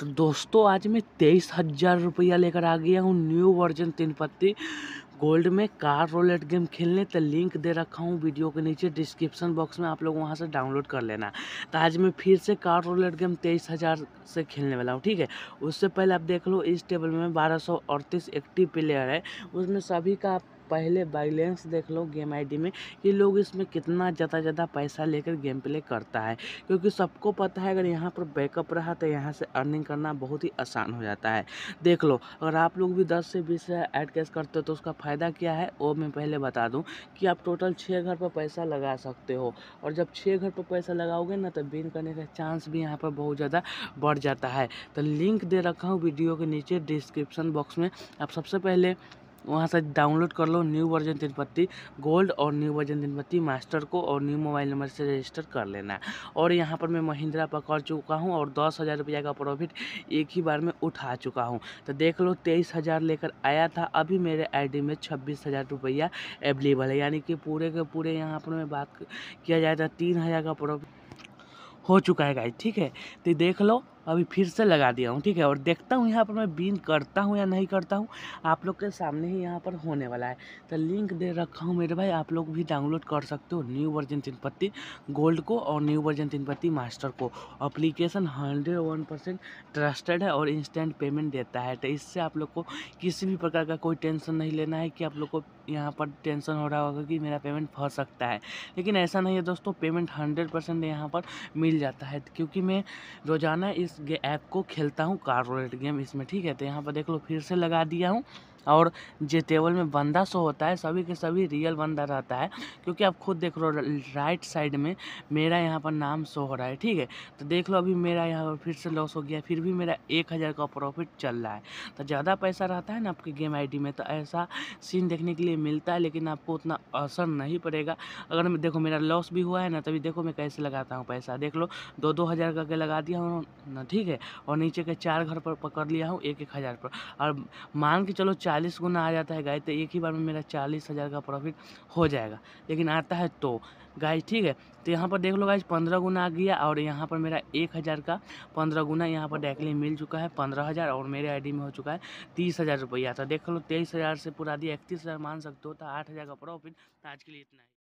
तो दोस्तों आज मैं तेईस हज़ार रुपया लेकर आ गया हूँ न्यू वर्जन तीन पत्ती गोल्ड में कार रोलेट गेम खेलने तो लिंक दे रखा हूँ वीडियो के नीचे डिस्क्रिप्शन बॉक्स में आप लोग वहाँ से डाउनलोड कर लेना तो आज मैं फिर से कार रोलेट गेम तेईस हज़ार से खेलने वाला हूँ ठीक है उससे पहले आप देख लो इस टेबल में बारह सौ अड़तीस एक्टिव प्लेयर है उसमें सभी का आप पहले बैलेंस देख लो गेम आईडी में कि लोग इसमें कितना ज़्यादा ज़्यादा पैसा लेकर गेम प्ले करता है क्योंकि सबको पता है अगर यहाँ पर बैकअप रहा तो यहाँ से अर्निंग करना बहुत ही आसान हो जाता है देख लो अगर आप लोग भी दस से बीस ऐड कैश करते हो तो उसका फ़ायदा क्या है वो मैं पहले बता दूँ कि आप टोटल छः घर पर पैसा लगा सकते हो और जब छः घर पर पैसा लगाओगे ना तो बिन करने का चांस भी यहाँ पर बहुत ज़्यादा बढ़ जाता है तो लिंक दे रखा हूँ वीडियो के नीचे डिस्क्रिप्शन बॉक्स में आप सबसे पहले वहाँ से डाउनलोड कर लो न्यू वर्जन तिरुपति गोल्ड और न्यू वर्जन तिरुपति मास्टर को और न्यू मोबाइल नंबर से रजिस्टर कर लेना और यहाँ पर मैं महिंद्रा पकड़ चुका हूँ और दस हज़ार रुपया का प्रॉफिट एक ही बार में उठा चुका हूँ तो देख लो तेईस हज़ार लेकर आया था अभी मेरे आईडी में छब्बीस हज़ार रुपया अवेलेबल है यानी कि पूरे के पूरे यहाँ पर मैं बात किया जाए तो तीन हज़ार का प्रॉफिट हो चुका है गाइस ठीक है तो देख लो अभी फिर से लगा दिया हूँ ठीक है और देखता हूँ यहाँ पर मैं बीन करता हूँ या नहीं करता हूँ आप लोग के सामने ही यहाँ पर होने वाला है तो लिंक दे रखा हूँ मेरे भाई आप लोग भी डाउनलोड कर सकते हो न्यू वर्जन तीन पत्ती गोल्ड को और न्यू वर्जन तीन पत्ती मास्टर को application hundred one percent trusted है और इंस्टेंट पेमेंट देता है तो इससे आप लोग को किसी भी प्रकार का कोई टेंशन नहीं लेना है कि आप लोग को यहाँ पर टेंशन हो रहा होगा कि मेरा पेमेंट फंस सकता है लेकिन ऐसा नहीं है दोस्तों पेमेंट हंड्रेड परसेंट यहाँ पर मिल जाता है क्योंकि मैं रोज़ाना इस ऐप को खेलता हूँ कार रोलेट गेम इसमें ठीक है तो यहाँ पर देख लो फिर से लगा दिया हूँ और जो टेबल में बंदा सो होता है सभी के सभी रियल बंदा रहता है क्योंकि आप खुद देख लो राइट साइड में मेरा यहाँ पर नाम सो हो रहा है ठीक है तो देख लो अभी मेरा यहाँ पर फिर से लॉस हो गया फिर भी मेरा एक हज़ार का प्रॉफिट चल रहा है तो ज़्यादा पैसा रहता है ना आपकी गेम आई में तो ऐसा सीन देखने के लिए मिलता है लेकिन आपको उतना असर नहीं पड़ेगा अगर देखो मेरा लॉस भी हुआ है ना तभी देखो मैं कैसे लगाता हूँ पैसा देख लो दो दो हज़ार करके लगा दिया हूँ ना ठीक है और नीचे के चार घर पर पकड़ लिया हूँ एक एक हज़ार पर और मान के चलो चार चालीस गुना आ जाता है गाय तो एक ही बार में मेरा चालीस हज़ार का प्रॉफिट हो जाएगा लेकिन आता है तो गाय ठीक है तो यहाँ पर देख लो गाय पंद्रह गुना आ गया और यहाँ पर मेरा एक हज़ार का पंद्रह गुना यहाँ पर डायरेक्टली मिल चुका है पंद्रह हज़ार और मेरे आईडी में हो चुका है तीस हज़ार रुपया तो देख लो तेईस हज़ार से पूरा दिया इकतीस हज़ार मान सकते हो तो आठ हज़ार का प्रॉफिट आज के लिए इतना ही